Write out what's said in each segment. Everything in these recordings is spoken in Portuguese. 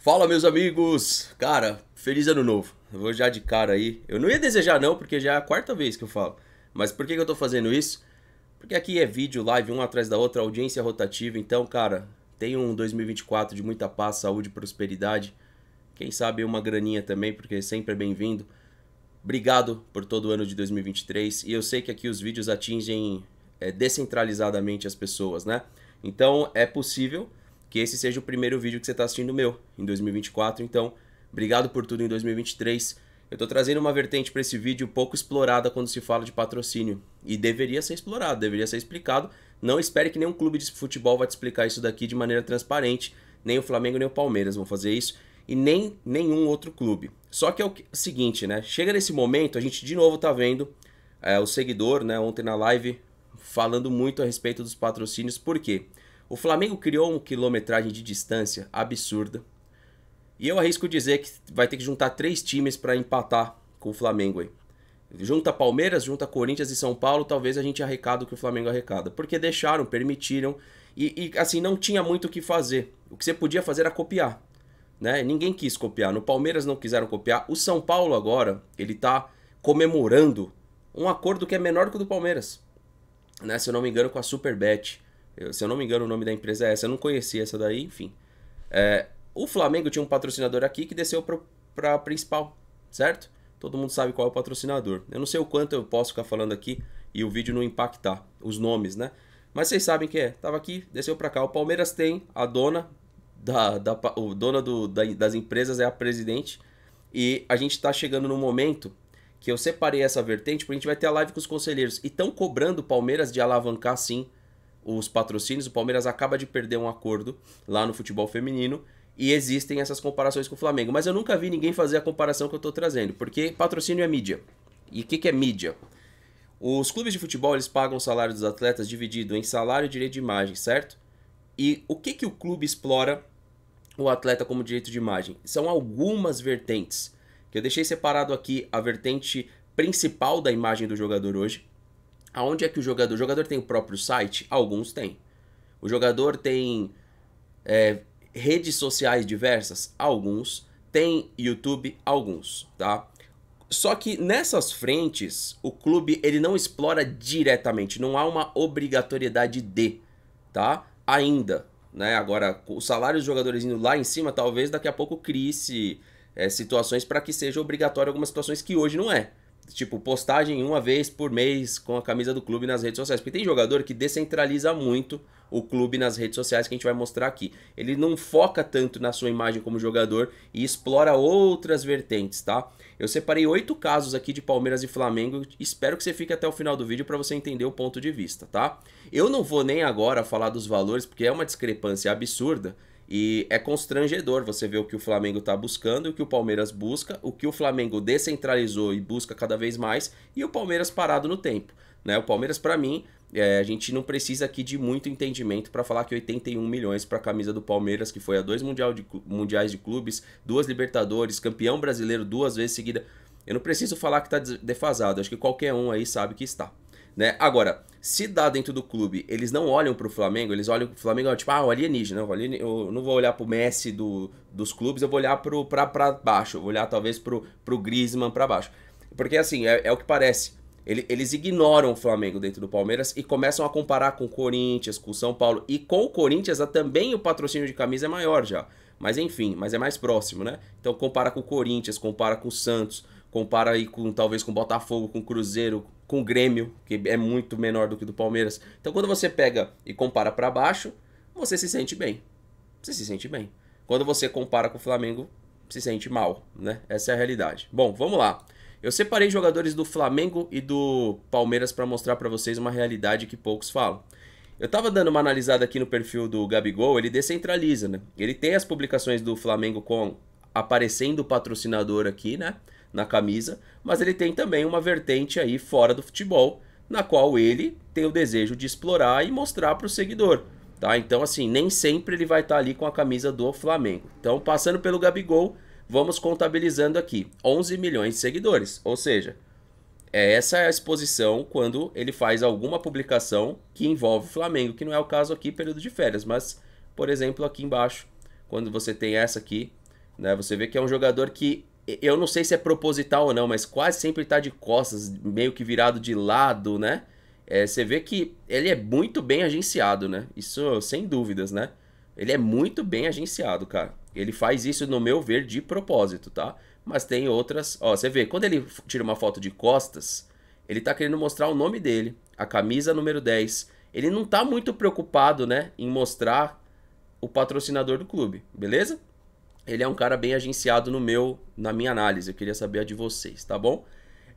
Fala, meus amigos! Cara, feliz ano novo. Eu vou já de cara aí. Eu não ia desejar, não, porque já é a quarta vez que eu falo. Mas por que, eu tô fazendo isso? Porque aqui é vídeo, live, um atrás da outra, audiência rotativa. Então, cara, tenha um 2024 de muita paz, saúde, prosperidade. Quem sabe uma graninha também, porque sempre é bem-vindo. Obrigado por todo o ano de 2023. E eu sei que aqui os vídeos atingem é, descentralizadamente as pessoas, né? Então, é possível que esse seja o primeiro vídeo que você está assistindo meu em 2024. Então, obrigado por tudo em 2023. Eu estou trazendo uma vertente para esse vídeo pouco explorada quando se fala de patrocínio. E deveria ser explorado, deveria ser explicado. Não espere que nenhum clube de futebol vá te explicar isso daqui de maneira transparente. Nem o Flamengo, nem o Palmeiras vão fazer isso. E nem nenhum outro clube. Só que é o é seguinte, né? Chega nesse momento, a gente de novo tá vendo é, o seguidor, né? Ontem na live, falando muito a respeito dos patrocínios. Por quê? O Flamengo criou uma quilometragem de distância absurda. E eu arrisco dizer que vai ter que juntar três times para empatar com o Flamengo aí. Junta Palmeiras, junta Corinthians e São Paulo, talvez a gente arrecada o que o Flamengo arrecada. Porque deixaram, permitiram e, e assim, não tinha muito o que fazer. O que você podia fazer era copiar. Né? Ninguém quis copiar. No Palmeiras não quiseram copiar. O São Paulo agora, ele tá comemorando um acordo que é menor que o do Palmeiras. Né? Se eu não me engano, com a Superbet. Eu, se eu não me engano, o nome da empresa é essa. Eu não conhecia essa daí, enfim. É, o Flamengo tinha um patrocinador aqui que desceu para a principal, certo? Todo mundo sabe qual é o patrocinador. Eu não sei o quanto eu posso ficar falando aqui e o vídeo não impactar os nomes, né? Mas vocês sabem que é. Tava aqui, desceu para cá. O Palmeiras tem a dona da, da o dona do, da, das empresas é a presidente e a gente está chegando no momento que eu separei essa vertente porque a gente vai ter a live com os conselheiros e estão cobrando o Palmeiras de alavancar sim os patrocínios, o Palmeiras acaba de perder um acordo lá no futebol feminino e existem essas comparações com o Flamengo. Mas eu nunca vi ninguém fazer a comparação que eu estou trazendo, porque patrocínio é mídia. E o que, que é mídia? Os clubes de futebol eles pagam o salário dos atletas dividido em salário e direito de imagem, certo? E o que, que o clube explora o atleta como direito de imagem? São algumas vertentes, que eu deixei separado aqui a vertente principal da imagem do jogador hoje, Aonde é que o jogador. O jogador tem o próprio site? Alguns têm. O jogador tem é, redes sociais diversas? Alguns. Tem YouTube? Alguns, tá? Só que nessas frentes, o clube ele não explora diretamente, não há uma obrigatoriedade de, tá? Ainda, né? Agora, o salário dos jogadores indo lá em cima, talvez daqui a pouco crie-se é, situações para que seja obrigatório algumas situações que hoje não é tipo, postagem uma vez por mês com a camisa do clube nas redes sociais. Porque tem jogador que descentraliza muito o clube nas redes sociais que a gente vai mostrar aqui. Ele não foca tanto na sua imagem como jogador e explora outras vertentes, tá? Eu separei oito casos aqui de Palmeiras e Flamengo. Espero que você fique até o final do vídeo para você entender o ponto de vista, tá? Eu não vou nem agora falar dos valores, porque é uma discrepância absurda. E é constrangedor você ver o que o Flamengo está buscando, e o que o Palmeiras busca, o que o Flamengo descentralizou e busca cada vez mais, e o Palmeiras parado no tempo. Né? O Palmeiras, para mim, é, a gente não precisa aqui de muito entendimento para falar que 81 milhões para a camisa do Palmeiras, que foi a dois mundial de, mundiais de clubes, duas Libertadores, campeão brasileiro duas vezes seguida. Eu não preciso falar que está defasado, acho que qualquer um aí sabe que está né? Agora, se dá dentro do clube, eles não olham pro Flamengo, eles olham pro Flamengo, é tipo, ah, o alienígena, não, eu não vou olhar pro Messi do, dos clubes, eu vou olhar pro, pra, pra baixo, vou olhar talvez pro, pro Griezmann pra baixo. Porque assim, é, é o que parece. Ele, eles ignoram o Flamengo dentro do Palmeiras e começam a comparar com o Corinthians, com o São Paulo. E com o Corinthians também o patrocínio de camisa é maior já. Mas enfim, mas é mais próximo, né? Então compara com o Corinthians, compara com o Santos compara aí com talvez com Botafogo, com Cruzeiro, com Grêmio, que é muito menor do que do Palmeiras. Então quando você pega e compara para baixo, você se sente bem. Você se sente bem. Quando você compara com o Flamengo, se sente mal, né? Essa é a realidade. Bom, vamos lá. Eu separei jogadores do Flamengo e do Palmeiras para mostrar para vocês uma realidade que poucos falam. Eu tava dando uma analisada aqui no perfil do Gabigol, ele descentraliza, né? Ele tem as publicações do Flamengo com aparecendo o patrocinador aqui, né? na camisa, mas ele tem também uma vertente aí fora do futebol, na qual ele tem o desejo de explorar e mostrar para o seguidor. Tá? Então, assim, nem sempre ele vai estar tá ali com a camisa do Flamengo. Então, passando pelo Gabigol, vamos contabilizando aqui 11 milhões de seguidores. Ou seja, é essa é a exposição quando ele faz alguma publicação que envolve o Flamengo, que não é o caso aqui, período de férias, mas, por exemplo, aqui embaixo, quando você tem essa aqui, né, você vê que é um jogador que eu não sei se é proposital ou não, mas quase sempre tá de costas, meio que virado de lado, né? É, você vê que ele é muito bem agenciado, né? Isso sem dúvidas, né? Ele é muito bem agenciado, cara. Ele faz isso, no meu ver, de propósito, tá? Mas tem outras. Ó, você vê, quando ele tira uma foto de costas, ele tá querendo mostrar o nome dele, a camisa número 10. Ele não tá muito preocupado, né, em mostrar o patrocinador do clube, beleza? ele é um cara bem agenciado no meu, na minha análise. Eu queria saber a de vocês, tá bom?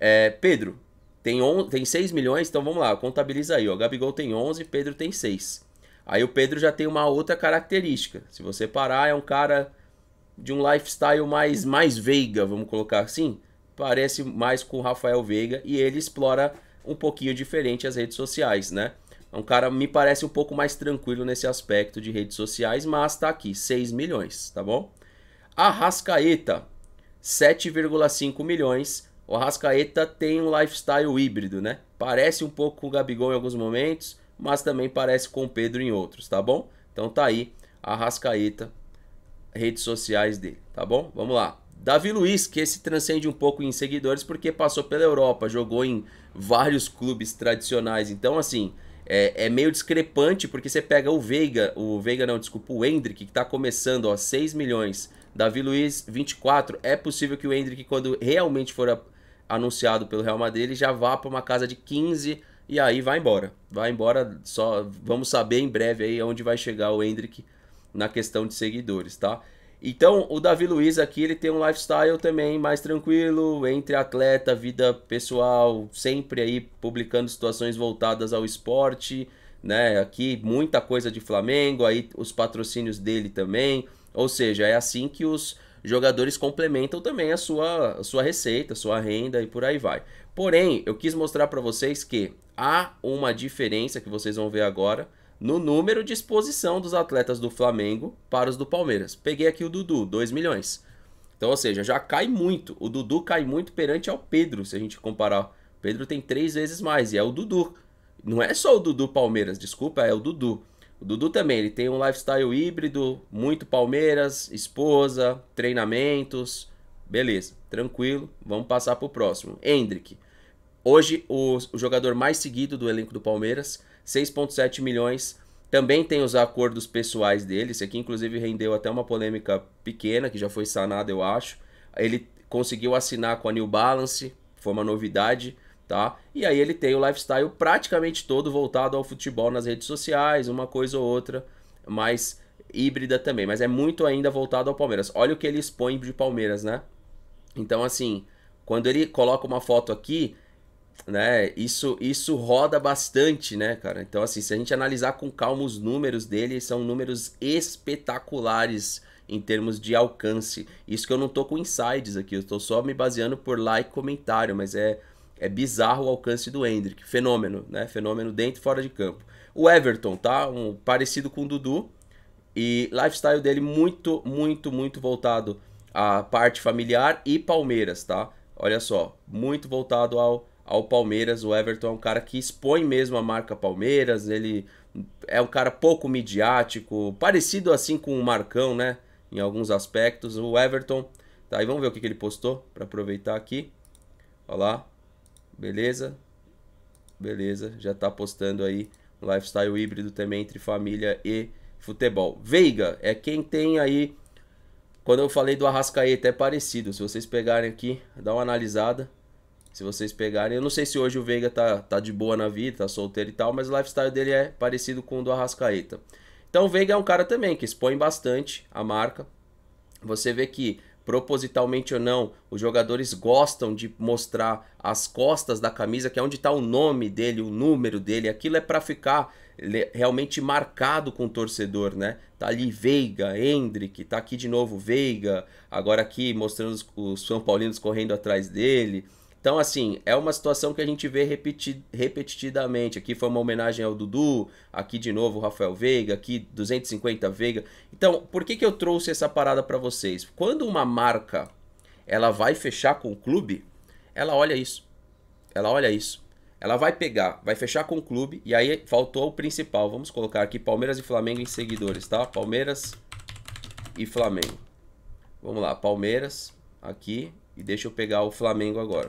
É, Pedro, tem, on, tem 6 milhões, então vamos lá, contabiliza aí. Ó. Gabigol tem 11, Pedro tem 6. Aí o Pedro já tem uma outra característica. Se você parar, é um cara de um lifestyle mais, mais veiga, vamos colocar assim. Parece mais com o Rafael Veiga e ele explora um pouquinho diferente as redes sociais, né? É um cara, me parece um pouco mais tranquilo nesse aspecto de redes sociais, mas tá aqui, 6 milhões, tá bom? Arrascaeta, 7,5 milhões. O Arrascaeta tem um lifestyle híbrido, né? Parece um pouco com o Gabigol em alguns momentos, mas também parece com o Pedro em outros, tá bom? Então tá aí a Arrascaeta, redes sociais dele, tá bom? Vamos lá. Davi Luiz, que esse transcende um pouco em seguidores porque passou pela Europa, jogou em vários clubes tradicionais. Então, assim, é, é meio discrepante porque você pega o Veiga, o Veiga não, desculpa, o Hendrick, que está começando, ó, 6 milhões. Davi Luiz, 24. É possível que o Hendrick, quando realmente for anunciado pelo Real Madrid, ele já vá para uma casa de 15 e aí vai embora. Vai embora, só vamos saber em breve aí onde vai chegar o Hendrick na questão de seguidores, tá? Então, o Davi Luiz aqui, ele tem um lifestyle também mais tranquilo, entre atleta, vida pessoal, sempre aí publicando situações voltadas ao esporte, né? Aqui muita coisa de Flamengo, aí os patrocínios dele também. Ou seja, é assim que os jogadores complementam também a sua, a sua receita, a sua renda e por aí vai. Porém, eu quis mostrar para vocês que há uma diferença que vocês vão ver agora no número de exposição dos atletas do Flamengo para os do Palmeiras. Peguei aqui o Dudu, 2 milhões. Então, ou seja, já cai muito. O Dudu cai muito perante ao Pedro, se a gente comparar. O Pedro tem três vezes mais e é o Dudu. Não é só o Dudu Palmeiras, desculpa, é o Dudu. O Dudu também, ele tem um lifestyle híbrido, muito Palmeiras, esposa, treinamentos. Beleza, tranquilo, vamos passar para o próximo. Hendrick. Hoje o, o jogador mais seguido do elenco do Palmeiras, 6.7 milhões. Também tem os acordos pessoais dele, isso aqui inclusive rendeu até uma polêmica pequena que já foi sanada, eu acho. Ele conseguiu assinar com a New Balance, foi uma novidade tá? E aí ele tem o lifestyle praticamente todo voltado ao futebol nas redes sociais, uma coisa ou outra, mais híbrida também, mas é muito ainda voltado ao Palmeiras. Olha o que ele expõe de Palmeiras, né? Então assim, quando ele coloca uma foto aqui, né, isso isso roda bastante, né, cara? Então assim, se a gente analisar com calma os números dele, são números espetaculares em termos de alcance. Isso que eu não tô com insights aqui, eu tô só me baseando por like e comentário, mas é é bizarro o alcance do Hendrick. Fenômeno, né? Fenômeno dentro e fora de campo. O Everton, tá? Um parecido com o Dudu. E lifestyle dele muito, muito, muito voltado à parte familiar e Palmeiras, tá? Olha só, muito voltado ao, ao Palmeiras. O Everton é um cara que expõe mesmo a marca Palmeiras. Ele é um cara pouco midiático, parecido assim com o Marcão, né? Em alguns aspectos. O Everton, tá? E vamos ver o que, que ele postou para aproveitar aqui. Olha lá. Beleza? Beleza, já tá postando aí um lifestyle híbrido também entre família e futebol. Veiga é quem tem aí. Quando eu falei do Arrascaeta, é parecido. Se vocês pegarem aqui, dá uma analisada. Se vocês pegarem, eu não sei se hoje o Veiga tá, tá de boa na vida, tá solteiro e tal, mas o lifestyle dele é parecido com o do Arrascaeta. Então o Veiga é um cara também que expõe bastante a marca. Você vê que propositalmente ou não, os jogadores gostam de mostrar as costas da camisa, que é onde está o nome dele, o número dele. Aquilo é para ficar realmente marcado com o torcedor, né? Tá ali Veiga, Hendrick, tá aqui de novo Veiga, agora aqui mostrando os, os São Paulinos correndo atrás dele. Então, assim, é uma situação que a gente vê repeti repetidamente. Aqui foi uma homenagem ao Dudu, aqui de novo o Rafael Veiga, aqui 250 Veiga. Então, por que, que eu trouxe essa parada para vocês? Quando uma marca ela vai fechar com o clube, ela olha isso. Ela olha isso. Ela vai pegar, vai fechar com o clube, e aí faltou o principal. Vamos colocar aqui Palmeiras e Flamengo em seguidores, tá? Palmeiras e Flamengo. Vamos lá, Palmeiras aqui, e deixa eu pegar o Flamengo agora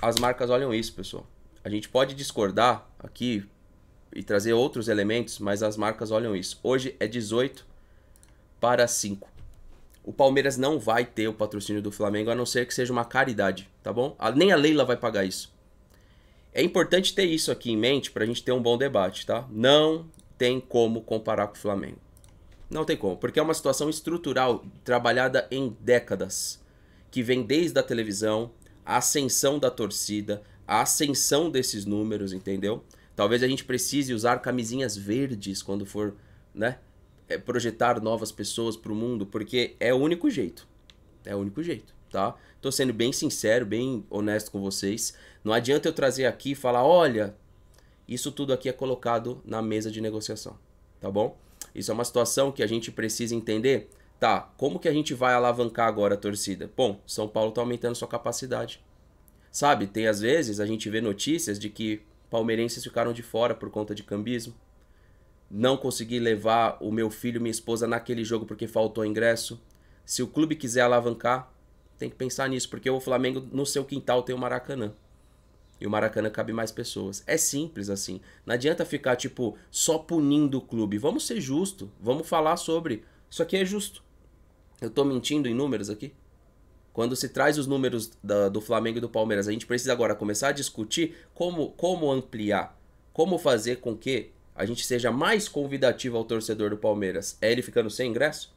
as marcas olham isso, pessoal. A gente pode discordar aqui e trazer outros elementos, mas as marcas olham isso. Hoje é 18 para 5. O Palmeiras não vai ter o patrocínio do Flamengo, a não ser que seja uma caridade, tá bom? nem a Leila vai pagar isso. É importante ter isso aqui em mente para a gente ter um bom debate, tá? Não tem como comparar com o Flamengo. Não tem como, porque é uma situação estrutural trabalhada em décadas, que vem desde a televisão, a ascensão da torcida, a ascensão desses números, entendeu? Talvez a gente precise usar camisinhas verdes quando for, né? É, projetar novas pessoas para o mundo, porque é o único jeito. É o único jeito, tá? Tô sendo bem sincero, bem honesto com vocês. Não adianta eu trazer aqui e falar, olha, isso tudo aqui é colocado na mesa de negociação, tá bom? Isso é uma situação que a gente precisa entender Tá, como que a gente vai alavancar agora a torcida? Bom, São Paulo está aumentando sua capacidade. Sabe, tem às vezes a gente vê notícias de que palmeirenses ficaram de fora por conta de cambismo. Não consegui levar o meu filho e minha esposa naquele jogo porque faltou ingresso. Se o clube quiser alavancar, tem que pensar nisso, porque o Flamengo no seu quintal tem o Maracanã. E o Maracanã cabe mais pessoas. É simples assim. Não adianta ficar, tipo, só punindo o clube. Vamos ser justo. Vamos falar sobre. Isso aqui é justo. Eu estou mentindo em números aqui? Quando se traz os números da, do Flamengo e do Palmeiras, a gente precisa agora começar a discutir como, como ampliar, como fazer com que a gente seja mais convidativo ao torcedor do Palmeiras. É ele ficando sem ingresso?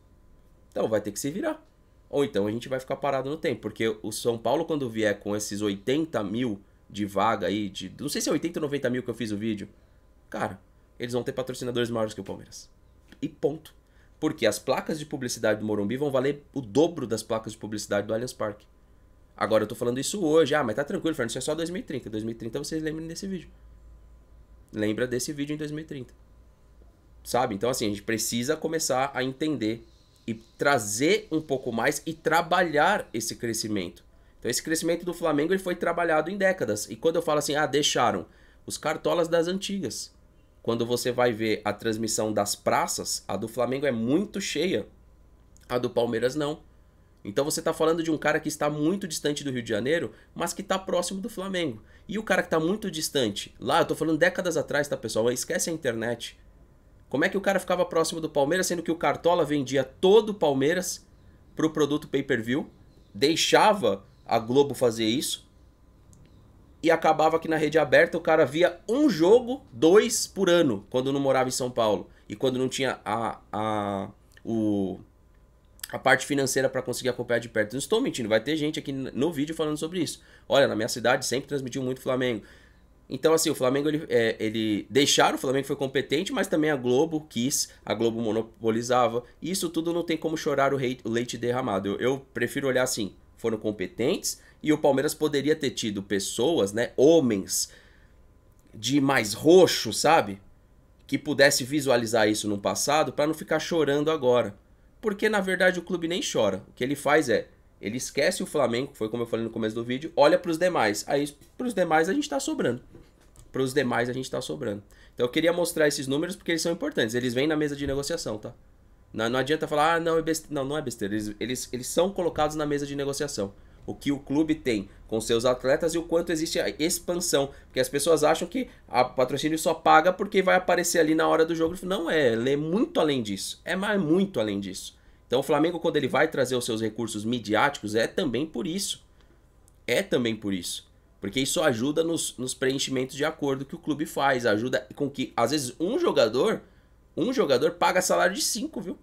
Então vai ter que se virar. Ou então a gente vai ficar parado no tempo, porque o São Paulo, quando vier com esses 80 mil de vaga aí, de, não sei se é 80 ou 90 mil que eu fiz o vídeo, cara, eles vão ter patrocinadores maiores que o Palmeiras. E ponto. Porque as placas de publicidade do Morumbi vão valer o dobro das placas de publicidade do Allianz Parque. Agora eu tô falando isso hoje. Ah, mas tá tranquilo, Fernando, isso é só 2030. 2030 vocês lembram desse vídeo. Lembra desse vídeo em 2030. Sabe? Então, assim, a gente precisa começar a entender e trazer um pouco mais e trabalhar esse crescimento. Então, esse crescimento do Flamengo ele foi trabalhado em décadas. E quando eu falo assim, ah, deixaram os cartolas das antigas. Quando você vai ver a transmissão das praças, a do Flamengo é muito cheia, a do Palmeiras não. Então você está falando de um cara que está muito distante do Rio de Janeiro, mas que está próximo do Flamengo. E o cara que está muito distante, lá eu estou falando décadas atrás, tá pessoal? Esquece a internet. Como é que o cara ficava próximo do Palmeiras, sendo que o Cartola vendia todo o Palmeiras para o produto pay-per-view, deixava a Globo fazer isso, e acabava aqui na rede aberta, o cara via um jogo, dois por ano, quando não morava em São Paulo. E quando não tinha a, a, o, a parte financeira para conseguir acompanhar de perto. Não estou mentindo, vai ter gente aqui no vídeo falando sobre isso. Olha, na minha cidade sempre transmitiu muito Flamengo. Então, assim, o Flamengo, ele, é, ele deixaram, o Flamengo foi competente, mas também a Globo quis, a Globo monopolizava. isso tudo não tem como chorar o, rei, o leite derramado. Eu, eu prefiro olhar assim, foram competentes, e o Palmeiras poderia ter tido pessoas, né, homens de mais roxo, sabe? Que pudesse visualizar isso no passado para não ficar chorando agora. Porque na verdade o clube nem chora. O que ele faz é, ele esquece o Flamengo, foi como eu falei no começo do vídeo, olha para os demais. Aí para os demais a gente está sobrando. Para os demais a gente está sobrando. Então eu queria mostrar esses números porque eles são importantes. Eles vêm na mesa de negociação, tá? Não, não adianta falar, ah, não, é besteira. Não, não é besteira. Eles, eles, eles são colocados na mesa de negociação o que o clube tem com seus atletas e o quanto existe a expansão, porque as pessoas acham que a patrocínio só paga porque vai aparecer ali na hora do jogo. Não é, é muito além disso. É mais é muito além disso. Então o Flamengo quando ele vai trazer os seus recursos midiáticos é também por isso. É também por isso. Porque isso ajuda nos, nos preenchimentos de acordo que o clube faz, ajuda com que às vezes um jogador, um jogador paga salário de cinco, viu?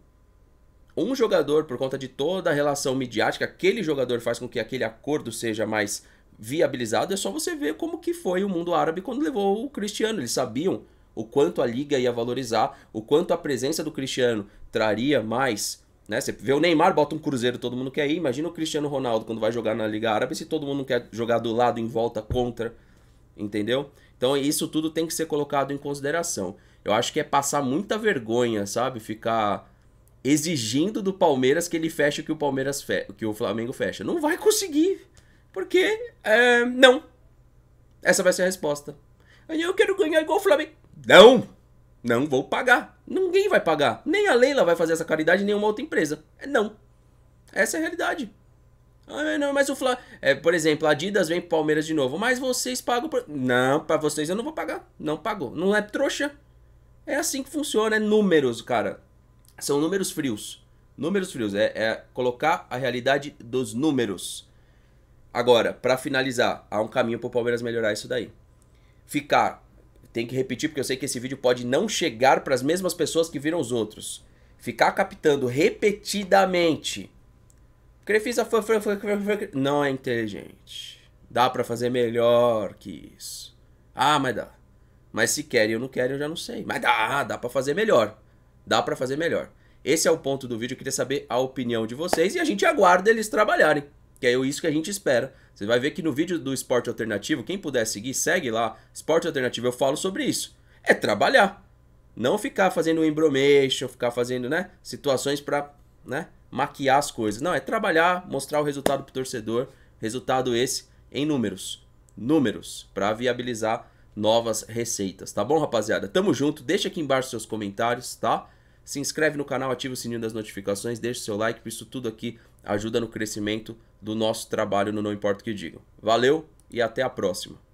um jogador, por conta de toda a relação midiática, aquele jogador faz com que aquele acordo seja mais viabilizado, é só você ver como que foi o mundo árabe quando levou o Cristiano. Eles sabiam o quanto a liga ia valorizar, o quanto a presença do Cristiano traria mais. Né? Você vê o Neymar, bota um cruzeiro, todo mundo quer ir. Imagina o Cristiano Ronaldo quando vai jogar na Liga Árabe, se todo mundo quer jogar do lado, em volta, contra. Entendeu? Então isso tudo tem que ser colocado em consideração. Eu acho que é passar muita vergonha, sabe? Ficar exigindo do Palmeiras que ele feche o que o Palmeiras fe que o Flamengo fecha. Não vai conseguir, porque é, não. Essa vai ser a resposta. Eu quero ganhar igual o Flamengo. Não, não vou pagar. Ninguém vai pagar. Nem a Leila vai fazer essa caridade, nenhuma outra empresa. É não. Essa é a realidade. Ah, é, não, mas o Flamengo. É, por exemplo, a Adidas vem pro Palmeiras de novo. Mas vocês pagam. Por... Não, para vocês eu não vou pagar. Não pagou. Não é trouxa. É assim que funciona, é números, cara são números frios. Números frios, é, é colocar a realidade dos números. Agora, para finalizar, há um caminho para o Palmeiras melhorar isso daí. Ficar, tem que repetir porque eu sei que esse vídeo pode não chegar para as mesmas pessoas que viram os outros. Ficar captando repetidamente. Crefisa foi, foi, foi, foi não é inteligente. Dá para fazer melhor que isso. Ah, mas dá. Mas se querem ou não querem, eu já não sei. Mas dá, dá para fazer melhor. Dá para fazer melhor. Esse é o ponto do vídeo, eu queria saber a opinião de vocês e a gente aguarda eles trabalharem, que é isso que a gente espera. Você vai ver que no vídeo do esporte alternativo, quem puder seguir, segue lá, esporte alternativo, eu falo sobre isso. É trabalhar, não ficar fazendo embromation, ficar fazendo, né, situações para, né, maquiar as coisas. Não, é trabalhar, mostrar o resultado pro torcedor, resultado esse em números, números, para viabilizar novas receitas, tá bom, rapaziada? Tamo junto, deixa aqui embaixo seus comentários, tá? se inscreve no canal, ativa o sininho das notificações, deixa o seu like, isso tudo aqui ajuda no crescimento do nosso trabalho no Não Importa o que Digam. Valeu e até a próxima!